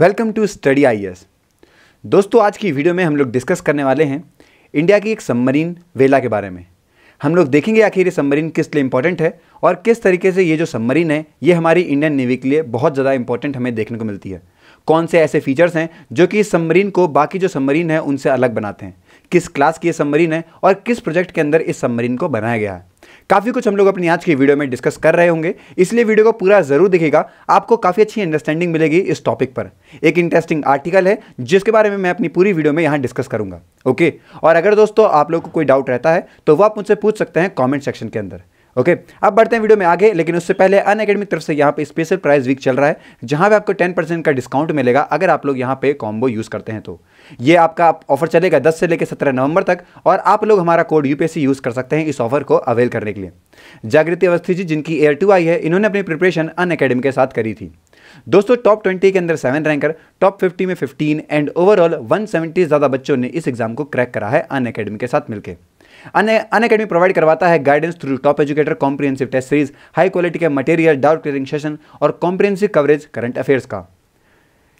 welcome to study आई दोस्तों आज की वीडियो में हम लोग डिस्कस करने वाले हैं इंडिया की एक सबमरीन वेला के बारे में हम लोग देखेंगे आखिर ये सबमरीन किस लिए इंपॉर्टेंट है और किस तरीके से ये जो सबमरीन है ये हमारी इंडियन नेवी के लिए बहुत ज़्यादा इंपॉर्टेंट हमें देखने को मिलती है कौन से ऐसे फीचर्स हैं जो कि इस सबमरीन को बाकी जो सबमरीन है उनसे अलग बनाते हैं किस क्लास की ये सबमरीन है और किस प्रोजेक्ट के अंदर इस सबमरीन को बनाया गया है काफ़ी कुछ हम लोग अपनी आज की वीडियो में डिस्कस कर रहे होंगे इसलिए वीडियो को पूरा ज़रूर दिखेगा आपको काफ़ी अच्छी अंडरस्टैंडिंग मिलेगी इस टॉपिक पर एक इंटरेस्टिंग आर्टिकल है जिसके बारे में मैं अपनी पूरी वीडियो में यहाँ डिस्कस करूँगा ओके और अगर दोस्तों आप लोग को कोई डाउट रहता है तो वो आप मुझसे पूछ सकते हैं कॉमेंट सेक्शन के अंदर ओके अब बढ़ते हैं वीडियो में आगे लेकिन उससे पहले अन अकेडमिक तरफ से यहाँ पे स्पेशल प्राइस वीक चल रहा है जहाँ पे आपको 10% का डिस्काउंट मिलेगा अगर आप लोग यहाँ पे कॉम्बो यूज़ करते हैं तो ये आपका ऑफर चलेगा 10 से लेकर 17 नवंबर तक और आप लोग हमारा कोड यूपीएससी यूज़ कर सकते हैं इस ऑफर को अवेल करने के लिए जागृति अवस्थी जी जिनकी एयर टू आई है इन्होंने अपनी प्रिपरेशन अन के साथ करी थी दोस्तों टॉप ट्वेंटी के अंदर सेवन रैंकर टॉप फिफ्टी में फिफ्टीन एंड ओवरऑल वन ज़्यादा बच्चों ने इस एग्ज़ाम को क्रैक करा है अन अकेडमी के साथ मिलकर अन अकेडमी प्रोवाइड करवाता है guidance through top educator comprehensive test series high quality के मटेरियल डाउट क्लियरिंग सेशन और कॉम्प्रिहेंसिव कवरेज करंट अफेयर्स का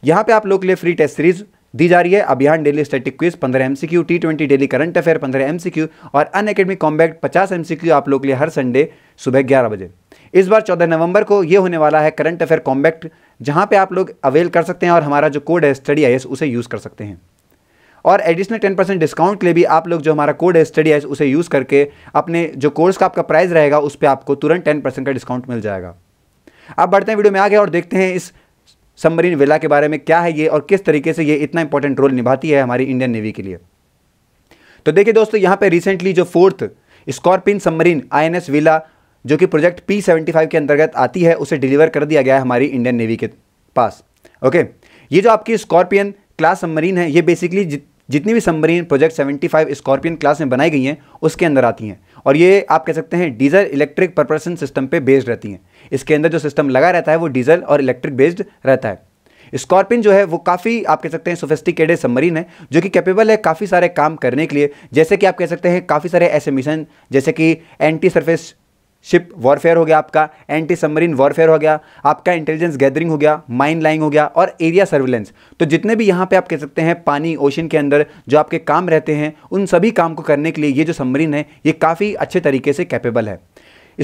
यहाँ पे आप लोग के लिए फ्री टेस्ट सीरीज दी जा रही है अभियान डेली स्टैटिक क्विज पंद्रह MCQ T twenty daily current affair पंद्रह एमसीक्यू और अन अकेडमी कॉम्बैक्ट पचास एमसीक्यू आप लोग के लिए हर संडे सुबह ग्यारह बजे इस बार चौदह नवंबर को ये होने वाला है करंट अफेयर कॉम्बैक्ट जहाँ पे आप लोग अवेल कर सकते हैं और हमारा जो कोड है स्टडी आई उसे यूज़ कर सकते हैं और एडिशनल टेन परसेंट डिस्काउंट के लिए भी आप लोग जो हमारा कोड है स्टडी आइस उसे यूज़ करके अपने जो कोर्स का आपका प्राइस रहेगा उस पर आपको तुरंत टेन परसेंट का डिस्काउंट मिल जाएगा आप बढ़ते हैं वीडियो में आगे और देखते हैं इस सबमरीन वेला के बारे में क्या है ये और किस तरीके से ये इतना इंपॉर्टेंट रोल निभाती है हमारी इंडियन नेवी के लिए तो देखिए दोस्तों यहाँ पर रिसेंटली जो फोर्थ स्कॉर्पिन सबमरीन आई विला जो कि प्रोजेक्ट पी सेवेंटी फाइव के अंतर्गत आती है उसे डिलीवर कर दिया गया है हमारी इंडियन नेवी के पास ओके ये जो आपकी स्कॉर्पियन क्लास सबमरीन है ये बेसिकली जितनी भी सबमरीन प्रोजेक्ट 75 स्कॉर्पियन क्लास में बनाई गई हैं उसके अंदर आती हैं और ये आप कह सकते हैं डीजल इलेक्ट्रिक प्रपल्सन सिस्टम पे बेस्ड रहती हैं इसके अंदर जो सिस्टम लगा रहता है वो डीजल और इलेक्ट्रिक बेस्ड रहता है स्कॉर्पियन जो है वो काफ़ी आप कह सकते हैं सोफिस्टिकेटेड सबमरीन है जो कि कैपेबल है काफ़ी सारे काम करने के लिए जैसे कि आप कह सकते हैं काफ़ी सारे ऐसे मिशन जैसे कि एंटी सरफेस शिप वॉरफेयर हो गया आपका एंटी सबमरीन वॉरफेयर हो गया आपका इंटेलिजेंस गैदरिंग हो गया माइन लाइंग हो गया और एरिया सर्विलेंस तो जितने भी यहाँ पे आप कह सकते हैं पानी ओशन के अंदर जो आपके काम रहते हैं उन सभी काम को करने के लिए ये जो सबमरीन है ये काफ़ी अच्छे तरीके से कैपेबल है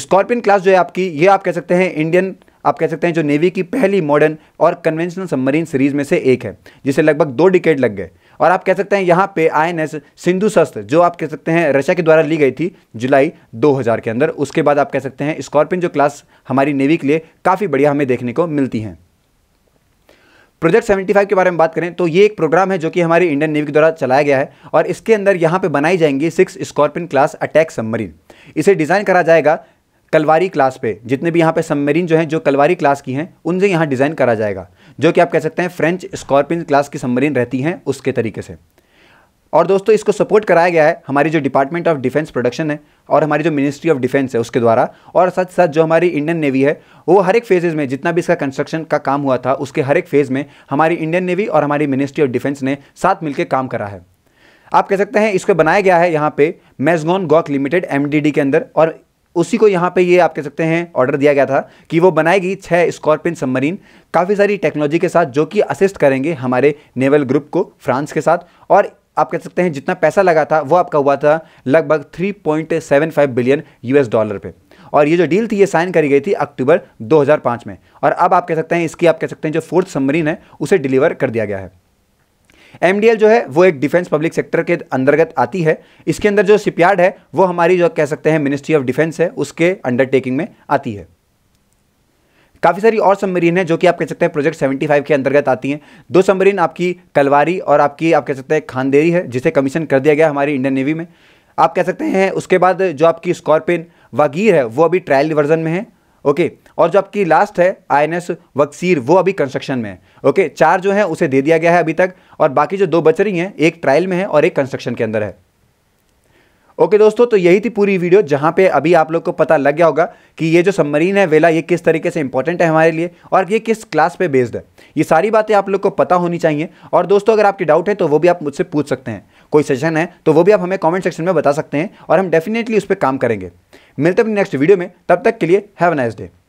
स्कॉर्पियन क्लास जो है आपकी ये आप कह सकते हैं इंडियन आप कह सकते हैं जो नेवी की पहली मॉडर्न और कन्वेंशनल सबमरीन सीरीज में से एक है जिसे लगभग दो डिकेट लग गए और आप कह सकते हैं यहाँ पे आईएनएस सिंधु शस्त्र जो आप कह सकते हैं रशिया के द्वारा ली गई थी जुलाई 2000 के अंदर उसके बाद आप कह सकते हैं स्कॉर्पियन जो क्लास हमारी नेवी के लिए काफ़ी बढ़िया हमें देखने को मिलती हैं प्रोजेक्ट 75 के बारे में बात करें तो ये एक प्रोग्राम है जो कि हमारी इंडियन नेवी के द्वारा चलाया गया है और इसके अंदर यहाँ पे बनाई जाएंगी six Scorpene class attack submarine इसे डिज़ाइन करा जाएगा कलवारी क्लास पे जितने भी यहाँ पे सबमरीन जो हैं जो कलवारी क्लास की हैं उनसे यहाँ डिज़ाइन करा जाएगा जो कि आप कह सकते हैं फ्रेंच स्कॉर्पिन क्लास की सबमरीन रहती हैं उसके तरीके से और दोस्तों इसको सपोर्ट कराया गया है हमारी जो डिपार्टमेंट ऑफ डिफेंस प्रोडक्शन है और हमारी जो मिनिस्ट्री ऑफ डिफेंस है उसके द्वारा और साथ साथ जो हमारी इंडियन नेवी है वो हर एक फेजेज़ में जितना भी इसका कंस्ट्रक्शन का काम हुआ था उसके हर एक फेज़ में हमारी इंडियन नेवी और हमारी मिनिस्ट्री ऑफ डिफेंस ने साथ मिलकर काम करा है आप कह सकते हैं इसको बनाया गया है यहाँ पे मेजगोन गॉक लिमिटेड एमडीडी के अंदर और उसी को यहाँ पे ये आप कह सकते हैं ऑर्डर दिया गया था कि वो बनाएगी छः स्कॉर्पियन सबमरीन काफ़ी सारी टेक्नोलॉजी के साथ जो कि असिस्ट करेंगे हमारे नेवल ग्रुप को फ्रांस के साथ और आप कह सकते हैं जितना पैसा लगा था वो आपका हुआ था लगभग 3.75 बिलियन यूएस डॉलर पे और ये जो डील थी ये साइन करी गई थी अक्टूबर 2005 में और अब आप कह सकते हैं इसकी आप कह सकते हैं जो फोर्थ सबमरीन है उसे डिलीवर कर दिया गया है एमडीएल जो है वो एक डिफेंस पब्लिक सेक्टर के अंतर्गत आती है इसके अंदर जो सिपयार्ड है वो हमारी जो कह सकते हैं मिनिस्ट्री ऑफ डिफेंस है उसके अंडरटेकिंग में आती है काफ़ी सारी और सबमरीन है जो कि आप कह सकते हैं प्रोजेक्ट 75 के अंतर्गत आती हैं दो सबमरीन आपकी कलवारी और आपकी आप कह सकते हैं खानदेरी है जिसे कमीशन कर दिया गया हमारी इंडियन नेवी में आप कह सकते हैं उसके बाद जो आपकी स्कॉर्पियन वागीर है वो अभी ट्रायल वर्जन में है ओके और जो आपकी लास्ट है आई एन एस वक्सीर वो अभी कंस्ट्रक्शन में है ओके चार जो है उसे दे दिया गया है अभी तक और बाकी जो दो बच रही हैं एक ट्रायल में है और एक कंस्ट्रक्शन के अंदर है ओके दोस्तों तो यही थी पूरी वीडियो जहाँ पे अभी आप लोग को पता लग गया होगा कि ये जो सबमरीन है वेला ये किस तरीके से इंपॉर्टेंट है हमारे लिए और ये किस क्लास पे बेस्ड है ये सारी बातें आप लोग को पता होनी चाहिए और दोस्तों अगर आपके डाउट है तो वो भी आप मुझसे पूछ सकते हैं कोई सजेशन है तो वो भी आप हमें कॉमेंट सेक्शन में बता सकते हैं और हम डेफिनेटली उस पर काम करेंगे मिलते हैं नेक्स्ट वीडियो में तब तक के लिए हैव नाइस डे